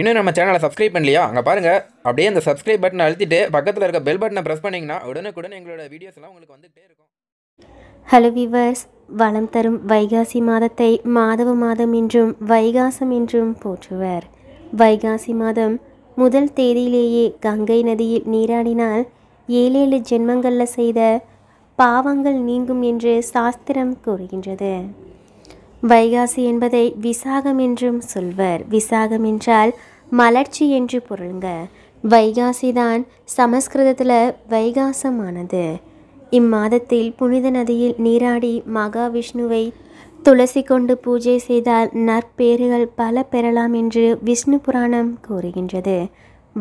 இன்னும் நம்ம சேனலை சப்ஸ்கிரைப் பண்ணலையா அங்கே பாருங்கள் அப்படியே அந்த சப்ஸ்கிரைப் பட்டனை அழுத்திட்டு பக்கத்தில் இருக்க பெல் பட்டனை ப்ரெஸ் பண்ணிங்கன்னா உடனுக்குடன் எங்களோட வீடியோஸ்லாம் உங்களுக்கு வந்துகிட்டே இருக்கும் ஹலோ விவர்ஸ் வளம் தரும் வைகாசி மாதத்தை மாதவ மாதம் என்றும் வைகாசம் என்றும் போற்றுவர் வைகாசி மாதம் முதல் தேதியிலேயே கங்கை நதியில் நீராடினால் ஏழேழு ஜென்மங்களில் செய்த பாவங்கள் நீங்கும் என்று சாஸ்திரம் கூறுகின்றது வைகாசி என்பதை விசாகம் என்றும் சொல்வர் விசாகம் என்றால் மலர்ச்சி என்று பொருளுங்க வைகாசிதான் சமஸ்கிருதத்தில் வைகாசமானது இம்மாதத்தில் புனித நதியில் நீராடி மகாவிஷ்ணுவை துளசி கொண்டு பூஜை செய்தால் நற்பேறுகள் பல பெறலாம் என்று விஷ்ணு புராணம் கூறுகின்றது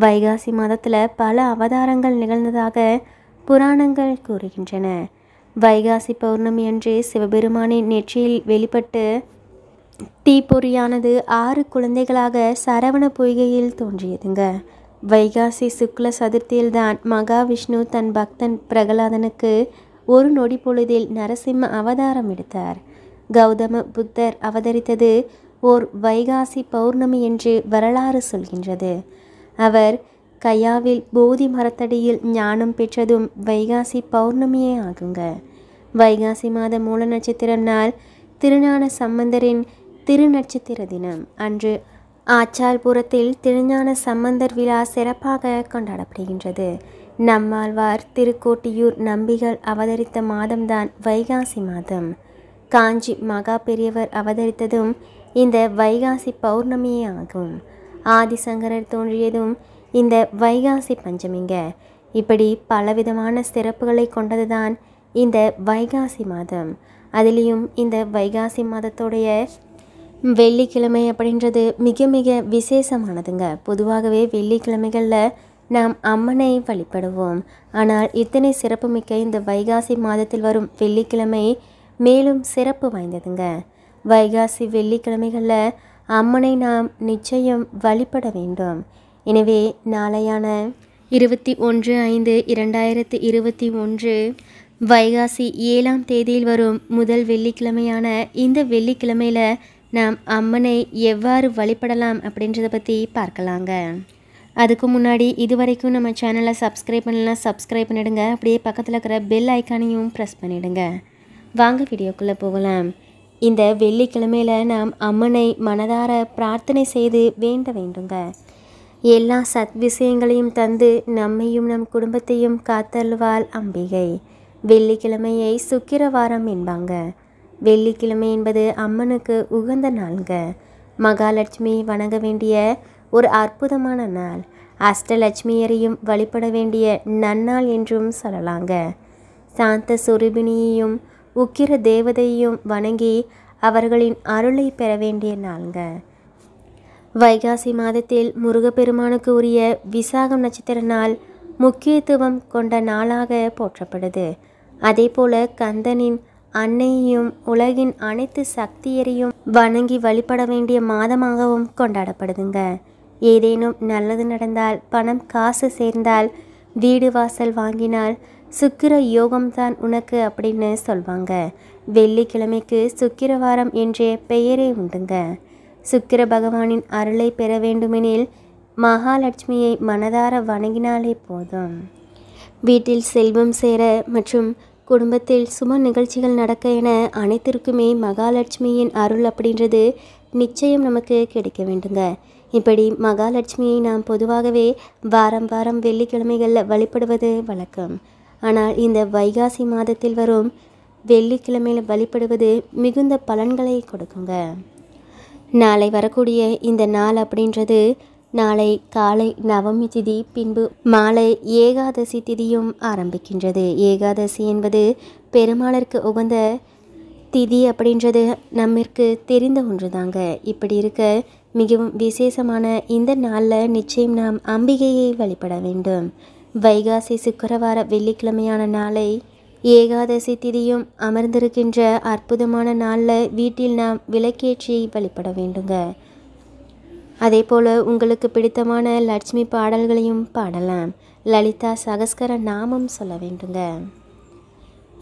வைகாசி மாதத்தில் பல அவதாரங்கள் நிகழ்ந்ததாக புராணங்கள் கூறுகின்றன வைகாசி பௌர்ணமி அன்று சிவபெருமானின் நெற்றியில் வெளிப்பட்டு தீப்பொறியானது ஆறு குழந்தைகளாக சரவண பொய்கையில் தோன்றியதுங்க வைகாசி சுக்ல சதுர்த்தியில்தான் மகாவிஷ்ணு தன் பக்தன் பிரகலாதனுக்கு ஒரு நொடி பொழுதில் நரசிம்ம அவதாரம் எடுத்தார் கௌதம புத்தர் அவதரித்தது ஓர் வைகாசி பௌர்ணமி என்று வரலாறு சொல்கின்றது அவர் கையாவில் போதி மரத்தடியில் ஞானம் பெற்றதும் வைகாசி பௌர்ணமியே ஆகுங்க வைகாசி மாத மூல நட்சத்திரம் நாள் திருஞான சம்பந்தரின் திருநட்சத்திர தினம் அன்று ஆச்சால்புரத்தில் திருஞான சம்பந்தர் விழா சிறப்பாக கொண்டாடப்படுகின்றது நம்மாழ்வார் திருக்கோட்டியூர் நம்பிகள் அவதரித்த மாதம்தான் வைகாசி மாதம் காஞ்சி மகா பெரியவர் அவதரித்ததும் இந்த வைகாசி பௌர்ணமியே ஆகும் ஆதிசங்கரர் தோன்றியதும் இந்த வைகாசி பஞ்சமிங்க இப்படி பலவிதமான சிறப்புகளை கொண்டதுதான் இந்த வைகாசி மாதம் அதிலையும் இந்த வைகாசி மாதத்துடைய வெள்ளிக்கிழமை அப்படின்றது மிக மிக விசேஷமானதுங்க பொதுவாகவே வெள்ளிக்கிழமைகளில் நாம் அம்மனை வழிபடுவோம் ஆனால் இத்தனை சிறப்புமிக்க இந்த வைகாசி மாதத்தில் வரும் வெள்ளிக்கிழமை மேலும் சிறப்பு வாய்ந்ததுங்க வைகாசி வெள்ளிக்கிழமைகளில் அம்மனை நாம் நிச்சயம் வழிபட வேண்டும் எனவே நாளையான இருபத்தி ஒன்று ஐந்து இரண்டாயிரத்து இருபத்தி ஒன்று வைகாசி ஏழாம் தேதியில் வரும் முதல் வெள்ளிக்கிழமையான இந்த வெள்ளிக்கிழமையில் நாம் அம்மனை எவ்வாறு வழிபடலாம் அப்படின்றத பற்றி பார்க்கலாங்க அதுக்கு முன்னாடி இது வரைக்கும் நம்ம சேனலை சப்ஸ்கிரைப் பண்ணலாம் சப்ஸ்கிரைப் பண்ணிடுங்க அப்படியே பக்கத்தில் இருக்கிற பெல் ஐக்கானையும் ப்ரெஸ் பண்ணிவிடுங்க வாங்க வீடியோக்குள்ளே போகலாம் இந்த வெள்ளிக்கிழமையில் நாம் அம்மனை மனதார பிரார்த்தனை செய்து வேண்ட வேண்டுங்க எல்லா சத் விஷயங்களையும் தந்து நம்மையும் நம் குடும்பத்தையும் காத்தல்வாள் அம்பிகை வெள்ளிக்கிழமையை சுக்கிரவாரம் என்பாங்க வெள்ளிக்கிழமை என்பது அம்மனுக்கு உகந்த நாள்ங்க மகாலட்சுமி வணங்க வேண்டிய ஒரு அற்புதமான நாள் அஷ்டலட்சுமியரையும் வழிபட வேண்டிய நன்னாள் என்றும் சொல்லலாங்க சாந்த சுரூபினியையும் உக்கிர தேவதையையும் வணங்கி அவர்களின் அருளை பெற வேண்டிய நாள்ங்க வைகாசி மாதத்தில் முருகப்பெருமானுக்கு உரிய விசாகம் நட்சத்திர நாள் முக்கியத்துவம் கொண்ட நாளாக போற்றப்படுது அதே போல கந்தனின் அன்னையையும் உலகின் அனைத்து சக்தியரையும் வணங்கி வழிபட வேண்டிய மாதமாகவும் கொண்டாடப்படுதுங்க ஏதேனும் நல்லது நடந்தால் பணம் காசு சேர்ந்தால் வீடு வாசல் வாங்கினால் சுக்கிர யோகம்தான் உனக்கு அப்படின்னு சொல்வாங்க வெள்ளிக்கிழமைக்கு சுக்கிரவாரம் என்ற பெயரே உண்டுங்க சுக்கிர பகவானின் அருளை பெற வேண்டுமெனில் மகாலட்சுமியை மனதார வணங்கினாலே போதும் வீட்டில் செல்வம் சேர மற்றும் குடும்பத்தில் சும நிகழ்ச்சிகள் நடக்க என அனைத்திற்குமே மகாலட்சுமியின் அருள் அப்படின்றது நிச்சயம் நமக்கு கிடைக்க வேண்டுங்க இப்படி மகாலட்சுமியை நாம் பொதுவாகவே வாரம் வாரம் வெள்ளிக்கிழமைகளில் வழிபடுவது வழக்கம் ஆனால் இந்த வைகாசி மாதத்தில் வரும் வெள்ளிக்கிழமையில் வழிபடுவது மிகுந்த பலன்களை கொடுக்குங்க நாளை வரக்கூடிய இந்த நாள் அப்படின்றது நாளை காலை நவமி திதி பின்பு மாலை ஏகாதசி திதியும் ஆரம்பிக்கின்றது ஏகாதசி என்பது பெருமாளருக்கு உகந்த திதி அப்படின்றது நம்மிற்கு தெரிந்த ஒன்று தாங்க இப்படி இருக்க மிகவும் விசேஷமான இந்த நாளில் நிச்சயம் நாம் அம்பிகையை வழிபட வேண்டும் வைகாசி சுக்கரவார வெள்ளிக்கிழமையான நாளை ஏகாதசி திதியும் அமர்ந்திருக்கின்ற அற்புதமான நாளில் வீட்டில் நாம் விளக்கேற்றியை வழிபட வேண்டுங்க அதே போல் உங்களுக்கு பிடித்தமான லட்சுமி பாடல்களையும் பாடலாம் லலிதா சகஸ்கர நாமம் சொல்ல வேண்டுங்க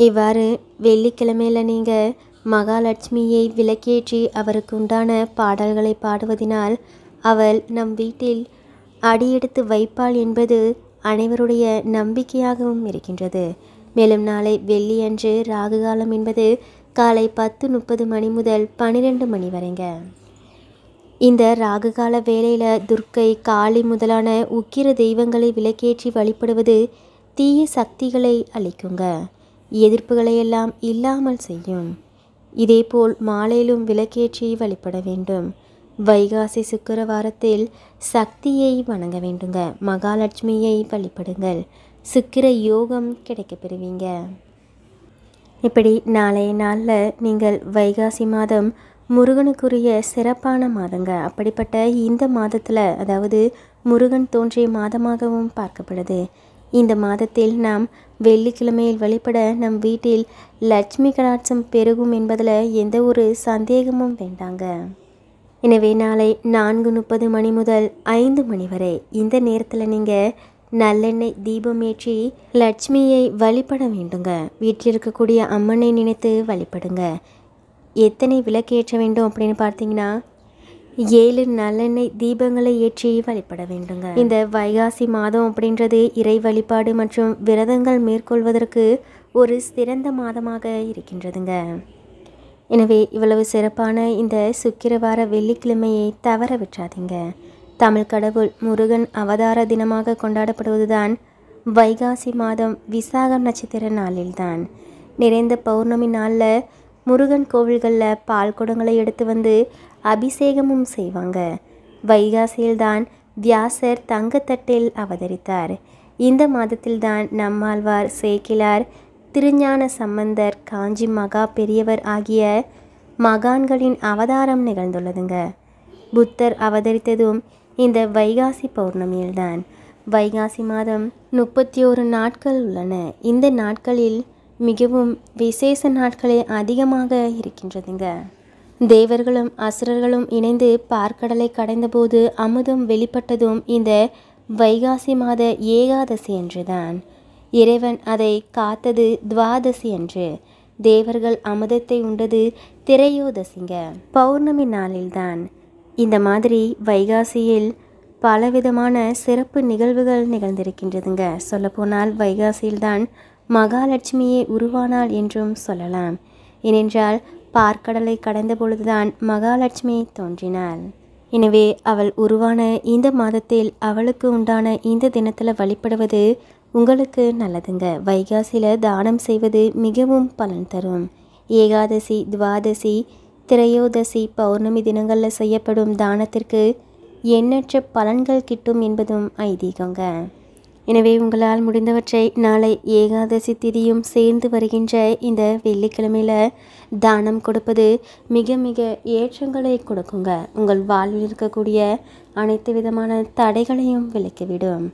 இவ்வாறு வெள்ளிக்கிழமையில் நீங்கள் மகாலட்சுமியை விளக்கேற்றி அவருக்கு உண்டான பாடல்களை பாடுவதினால் அவள் நம் வீட்டில் அடியெடுத்து வைப்பாள் என்பது அனைவருடைய நம்பிக்கையாகவும் இருக்கின்றது மேலும் நாளை வெள்ளியன்று ராகு காலம் என்பது காலை பத்து முப்பது மணி முதல் பன்னிரெண்டு மணி வரைங்க இந்த ராககால வேளையில் துர்க்கை காளி முதலான உக்கிர தெய்வங்களை விலக்கேற்றி வழிபடுவது தீய சக்திகளை அளிக்குங்க எதிர்ப்புகளை எல்லாம் இல்லாமல் செய்யும் இதேபோல் மாலையிலும் விலக்கேற்றி வழிபட வேண்டும் வைகாசி சுக்கரவாரத்தில் சக்தியை வணங்க வேண்டுங்க மகாலட்சுமியை வழிபடுங்கள் சுக்கிர யோகம் கிடைக்க பெறுவீங்க இப்படி நாளைய நாளில் நீங்கள் வைகாசி மாதம் முருகனுக்குரிய சிறப்பான மாதங்க அப்படிப்பட்ட இந்த மாதத்தில் அதாவது முருகன் தோன்றிய மாதமாகவும் பார்க்கப்படுது இந்த மாதத்தில் நாம் வெள்ளிக்கிழமையில் வழிபட நம் வீட்டில் லட்சுமி கடாட்சம் பெருகும் என்பதில் எந்த ஒரு சந்தேகமும் வேண்டாங்க எனவே நாளை நான்கு முப்பது மணி முதல் ஐந்து மணி வரை இந்த நேரத்தில் நீங்கள் நல்லெண்ணெய் தீபம் ஏற்றி லட்சுமியை வழிபட வேண்டுங்க வீட்டில் இருக்கக்கூடிய அம்மனை நினைத்து வழிபடுங்க எத்தனை விளக்கு ஏற்ற வேண்டும் அப்படின்னு பார்த்தீங்கன்னா ஏழு நல்லெண்ணெய் தீபங்களை ஏற்றி வழிபட வேண்டுங்க இந்த வைகாசி மாதம் அப்படின்றது இறை வழிபாடு மற்றும் விரதங்கள் மேற்கொள்வதற்கு ஒரு சிறந்த மாதமாக இருக்கின்றதுங்க எனவே இவ்வளவு சிறப்பான இந்த சுக்கிரவார வெள்ளிக்கிழமையை தவற விற்றாதீங்க தமிழ் கடவுள் முருகன் அவதார தினமாக கொண்டாடப்படுவதுதான் வைகாசி மாதம் விசாகம் நட்சத்திர நாளில்தான் நிறைந்த பௌர்ணமி நாளில் முருகன் கோவில்களில் பால் குடங்களை எடுத்து வந்து அபிஷேகமும் செய்வாங்க வைகாசியில்தான் வியாசர் தங்கத்தட்டில் அவதரித்தார் இந்த மாதத்தில்தான் நம்மாழ்வார் சேக்கிலார் திருஞான சம்பந்தர் காஞ்சி மகா பெரியவர் ஆகிய மகான்களின் அவதாரம் நிகழ்ந்துள்ளதுங்க புத்தர் அவதரித்ததும் இந்த வைகாசி பௌர்ணமியில்தான் வைகாசி மாதம் முப்பத்தி ஓரு நாட்கள் உள்ளன இந்த நாட்களில் மிகவும் விசேஷ நாட்களே அதிகமாக இருக்கின்றதுங்க தேவர்களும் அசுரர்களும் இணைந்து பார்க்கடலை கடைந்தபோது அமுதம் வெளிப்பட்டதும் இந்த வைகாசி மாத ஏகாதசி என்றுதான் இறைவன் அதை காத்தது துவாதசி என்று தேவர்கள் அமுதத்தை உண்டது திரையோதசிங்க பௌர்ணமி நாளில்தான் இந்த மாதிரி வைகாசியில் பலவிதமான சிறப்பு நிகழ்வுகள் நிகழ்ந்திருக்கின்றதுங்க சொல்லப்போனால் வைகாசியில்தான் மகாலட்சுமியே உருவானாள் என்றும் சொல்லலாம் ஏனென்றால் பார்க்கடலை கடந்த பொழுதுதான் மகாலட்சுமி தோன்றினாள் எனவே அவள் உருவான இந்த மாதத்தில் அவளுக்கு உண்டான இந்த தினத்தில் வழிபடுவது உங்களுக்கு நல்லதுங்க வைகாசியில் தானம் செய்வது மிகவும் பலன் தரும் ஏகாதசி துவாதசி திரையோதசி பௌர்ணமி தினங்களில் செய்யப்படும் தானத்திற்கு எண்ணற்ற பலன்கள் கிட்டும் என்பதும் ஐதீகங்க எனவே உங்களால் முடிந்தவற்றை நாளை ஏகாதசி திதியும் சேர்ந்து வருகின்ற இந்த வெள்ளிக்கிழமையில் தானம் கொடுப்பது மிக மிக ஏற்றங்களை கொடுக்குங்க உங்கள் வாழ்வில் இருக்கக்கூடிய அனைத்து விதமான தடைகளையும் விலக்கிவிடும்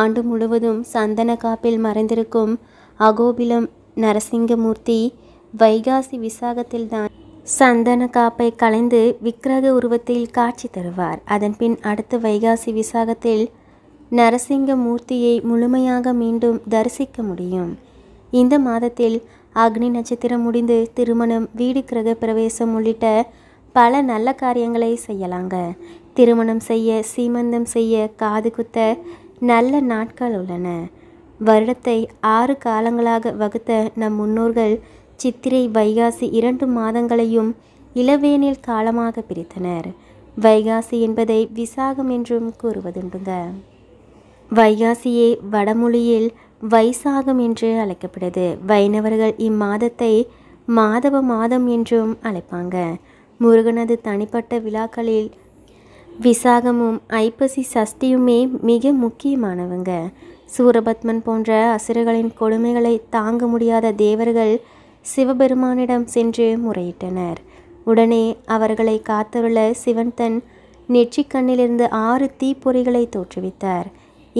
ஆண்டு முழுவதும் சந்தன காப்பில் மறைந்திருக்கும் அகோபிலம் நரசிங்கமூர்த்தி வைகாசி விசாகத்தில் தான் சந்தன காப்பை கலைந்து விக்கிரக உருவத்தில் காட்சி தருவார் அதன்பின் அடுத்த வைகாசி விசாகத்தில் நரசிங்க மூர்த்தியை முழுமையாக மீண்டும் தரிசிக்க முடியும் இந்த மாதத்தில் அக்னி நட்சத்திரம் முடிந்து திருமணம் வீடு கிரக பிரவேசம் உள்ளிட்ட பல நல்ல காரியங்களை செய்யலாங்க திருமணம் செய்ய சீமந்தம் செய்ய காது குத்த நல்ல நாட்கள் உள்ளன வருடத்தை ஆறு காலங்களாக வகுத்த நம் முன்னோர்கள் சித்திரை வைகாசி இரண்டு மாதங்களையும் இளவேனில் காலமாக பிரித்தனர் வைகாசி என்பதை விசாகம் என்றும் கூறுவதுண்டுங்க வைகாசியே வடமொழியில் வைசாகம் என்று அழைக்கப்படுது வைணவர்கள் இம்மாதத்தை மாதவ மாதம் என்றும் அழைப்பாங்க முருகனது தனிப்பட்ட விழாக்களில் விசாகமும் ஐப்பசி சஷ்டியுமே மிக முக்கியமானவங்க சூரபத்மன் போன்ற அசுரர்களின் கொடுமைகளை தாங்க முடியாத தேவர்கள் சிவபெருமானிடம் சென்று முறையிட்டனர் உடனே அவர்களை காத்தருள சிவன் தன் நெற்றிக்கண்ணிலிருந்து ஆறு தீப்பொறிகளை தோற்றுவித்தார்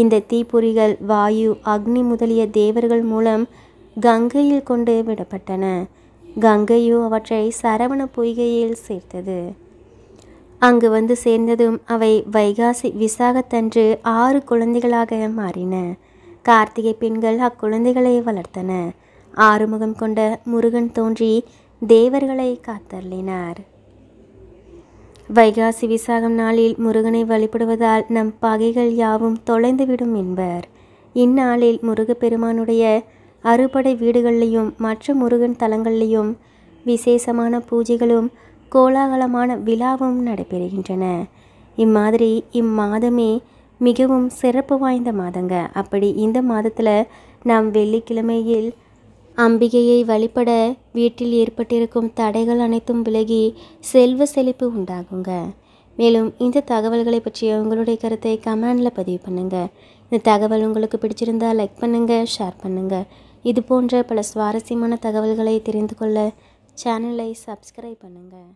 இந்த தீப்பொறிகள் வாயு அக்னி முதலிய தேவர்கள் மூலம் கங்கையில் கொண்டு விடப்பட்டன கங்கையோ அவற்றை சரவண பொய்கையில் சேர்த்தது அங்கு வந்து சேர்ந்ததும் அவை வைகாசி விசாகத்தன்று ஆறு குழந்தைகளாக மாறின கார்த்திகை பெண்கள் அக்குழந்தைகளை வளர்த்தன ஆறுமுகம் கொண்ட முருகன் தோன்றி தேவர்களை காத்தள்ளினார் வைகாசி விசாகம் நாளில் முருகனை வழிபடுவதால் நம் பகைகள் யாவும் தொலைந்துவிடும் என்பர் இந்நாளில் முருகப்பெருமானுடைய அறுபடை வீடுகளிலையும் மற்ற முருகன் தலங்களிலையும் விசேஷமான பூஜைகளும் கோலாகலமான விழாவும் நடைபெறுகின்றன இம்மாதிரி இம்மாதமே மிகவும் சிறப்பு வாய்ந்த மாதங்க அப்படி இந்த மாதத்தில் நாம் வெள்ளிக்கிழமையில் அம்பிகையை வழிபட வீட்டில் ஏற்பட்டிருக்கும் தடைகள் அனைத்தும் விலகி செல்வ செழிப்பு உண்டாகுங்க மேலும் இந்த தகவல்களை பற்றிய உங்களுடைய கருத்தை கமெண்டில் பதிவு பண்ணுங்கள் இந்த தகவல் உங்களுக்கு பிடிச்சிருந்தால் லைக் பண்ணுங்கள் ஷேர் பண்ணுங்கள் இது போன்ற பல சுவாரஸ்யமான தகவல்களை தெரிந்து கொள்ள சேனலை சப்ஸ்கிரைப் பண்ணுங்கள்